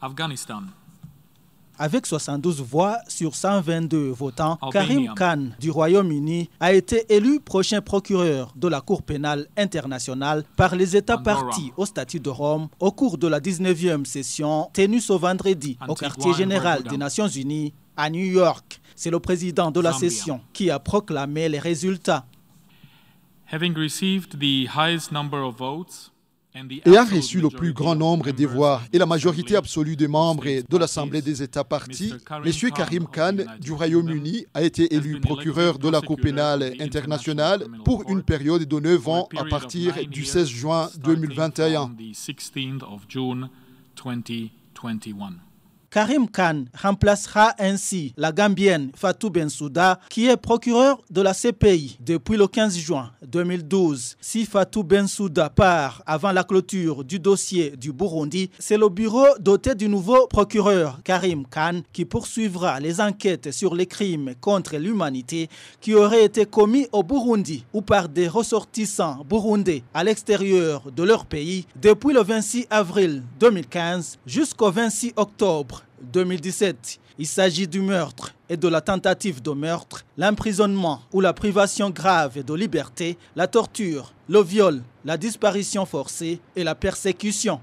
Afghanistan. Avec 72 voix sur 122 votants, Karim Khan du Royaume-Uni a été élu prochain procureur de la Cour pénale internationale par les États partis au statut de Rome au cours de la 19e session tenue ce vendredi au quartier général des Nations Unies à New York. C'est le président de la session qui a proclamé les résultats. Having received the highest number of votes, et a reçu le plus grand nombre des voix et la majorité absolue des membres de l'Assemblée des États partis, M. Karim Khan du Royaume-Uni a été élu procureur de la Cour pénale internationale pour une période de 9 ans à partir du 16 juin 2021. Karim Khan remplacera ainsi la Gambienne Fatou Bensouda, qui est procureur de la CPI depuis le 15 juin 2012. Si Fatou Bensouda part avant la clôture du dossier du Burundi, c'est le bureau doté du nouveau procureur Karim Khan qui poursuivra les enquêtes sur les crimes contre l'humanité qui auraient été commis au Burundi ou par des ressortissants burundais à l'extérieur de leur pays depuis le 26 avril 2015 jusqu'au 26 octobre 2017. Il s'agit du meurtre et de la tentative de meurtre, l'emprisonnement ou la privation grave de liberté, la torture, le viol, la disparition forcée et la persécution.